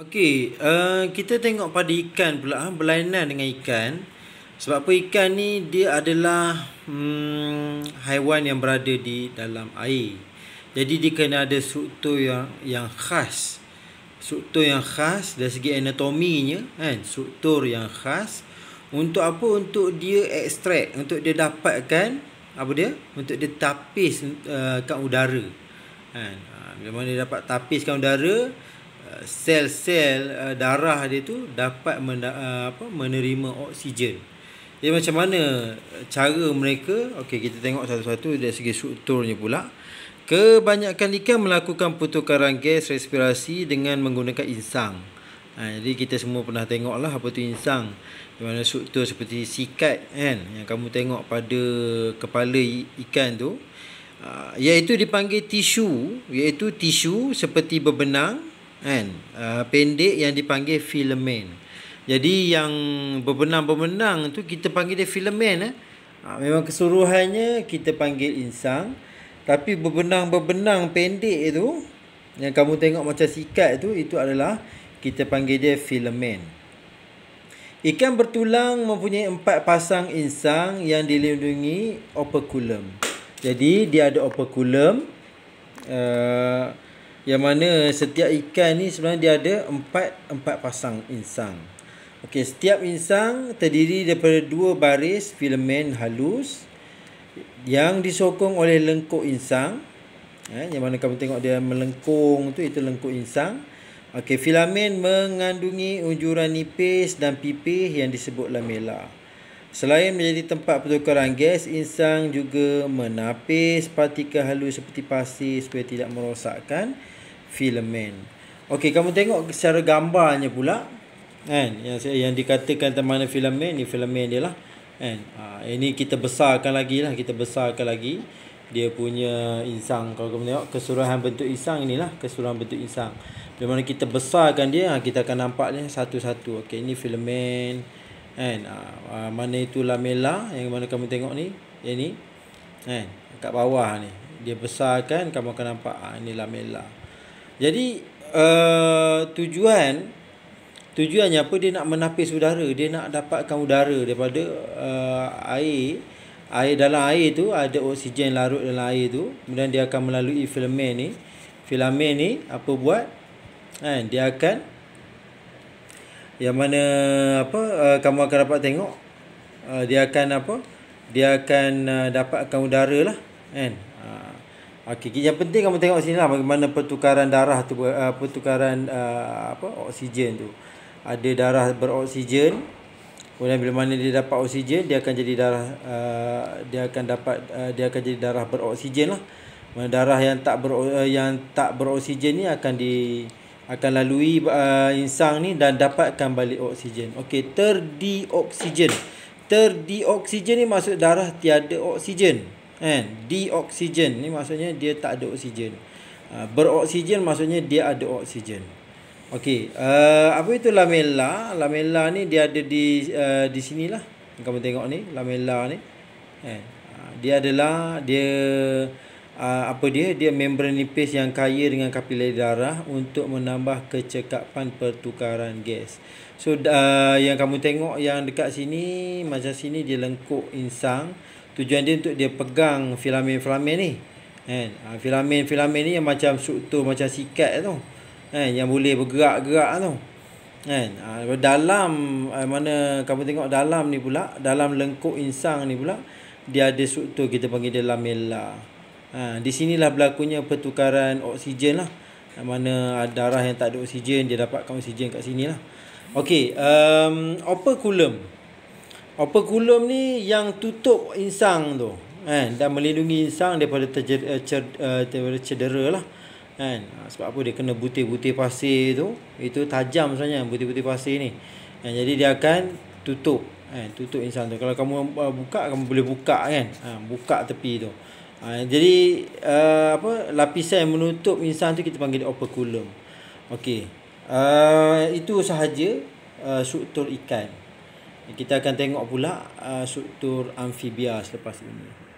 Okey, uh, kita tengok pada ikan pula ha? Berlainan dengan ikan Sebab apa ikan ni dia adalah hmm, Haiwan yang berada di dalam air Jadi dia kena ada struktur yang, yang khas Struktur yang khas dari segi anatominya kan? Struktur yang khas Untuk apa? Untuk dia ekstrak Untuk dia dapatkan Apa dia? Untuk dia tapis uh, kat udara kan? Ha, bila mana dia dapat tapis tapiskan udara Eh, sel-sel uh, uh, darah dia tu dapat men, uh, eh, apa menerima oksigen. Jadi macam mana cara mereka? Okey, kita tengok satu-satu dari segi strukturnya pula. Kebanyakan ikan melakukan pertukaran gas respirasi dengan menggunakan insang. Ha, jadi kita semua pernah tengok lah apa tu insang. Di mana struktur seperti sikat kan yang kamu tengok pada kepala ikan tu. Uh, iaitu dipanggil tisu iaitu tisu seperti berbenang kan uh, pendek yang dipanggil filamen jadi yang berbenang-benang tu kita panggil dia filamen eh uh, memang keseluruhannya kita panggil insang tapi berbenang-benang pendek itu yang kamu tengok macam sikat tu itu adalah kita panggil dia filamen ikan bertulang mempunyai empat pasang insang yang dilindungi operculum jadi dia ada operculum ah, yang mana setiap ikan ni sebenarnya dia ada empat empat pasang insang. Okey, setiap insang terdiri daripada dua baris filamen halus yang disokong oleh lengkuk insang. Eh, yang mana kamu tengok dia melengkung tu itu lengkuk insang. Okey, filamen mengandungi unjuran nipis dan pipih yang disebut lamela. Selain menjadi tempat pertukaran gas, insang juga menapis partikel halus seperti pasir supaya tidak merosakkan filamen. Okey, kamu tengok secara gambarnya pula. Kan? Yang, yang dikatakan mana filamen, ni filamen dia lah. Kan? Ha, ini kita besarkan lagi lah. Kita besarkan lagi. Dia punya insang. Kalau kamu tengok, kesuruhan bentuk insang inilah. Kesuruhan bentuk insang. Bila mana kita besarkan dia, ha, kita akan nampaknya satu-satu. Okey, ini filamen kan ha, mana itu lamela yang mana kamu tengok ni yang ni kan ha, kat bawah ni dia besar kan kamu akan nampak ha, ini lamela jadi uh, tujuan tujuannya apa dia nak menapis udara dia nak dapatkan udara daripada uh, air air dalam air tu ada oksigen larut dalam air tu kemudian dia akan melalui filamen ni filamen ni apa buat kan ha, dia akan yang mana apa uh, kamu akan dapat tengok uh, dia akan apa dia akan uh, dapatkan udara lah kan ah, Okey, yang penting kamu tengok sini lah bagaimana pertukaran darah tu, uh, pertukaran uh, apa oksigen tu. Ada darah beroksigen. Kemudian bila mana dia dapat oksigen, dia akan jadi darah uh, dia akan dapat uh, dia akan jadi darah beroksigen lah. Mana darah yang tak ber, uh, yang tak beroksigen ni akan di akan lalui uh, insang ni dan dapatkan balik oksigen. Okey, terdioksigen. Terdioksigen ni maksud darah tiada oksigen. Kan? Dioksigen ni maksudnya dia tak ada oksigen. Uh, beroksigen maksudnya dia ada oksigen. Okey, uh, apa itu lamella? Lamella ni dia ada di uh, di sinilah. Kamu tengok ni, lamella ni. Eh, dia adalah dia Ah, apa dia dia membran nipis yang kaya dengan kapiler darah untuk menambah kecekapan pertukaran gas. So uh, yang kamu tengok yang dekat sini macam sini dia lengkuk insang tujuan dia untuk dia pegang filamen-filamen ni. Kan? Uh, filamen-filamen ni yang macam struktur macam sikat tu. Kan? Yang boleh bergerak-gerak tu. Kan? Uh, dalam uh, mana kamu tengok dalam ni pula, dalam lengkuk insang ni pula dia ada struktur kita panggil dia lamella ha, di sinilah berlakunya pertukaran oksigen lah mana darah yang tak ada oksigen dia dapatkan oksigen kat sini lah Okey, um, operculum operculum ni yang tutup insang tu kan, dan melindungi insang daripada, terjer, uh, eh, cer, uh, daripada cedera lah kan, ha, sebab apa dia kena butir-butir pasir tu itu tajam sebenarnya butir-butir pasir ni kan, jadi dia akan tutup kan, tutup insang tu kalau kamu eh, buka kamu boleh buka kan ha, buka tepi tu Ha, jadi uh, apa lapisan yang menutup insan tu kita panggil operculum. Okey. Uh, itu sahaja uh, eh, struktur ikan. Kita akan tengok pula uh, struktur amfibia selepas ini.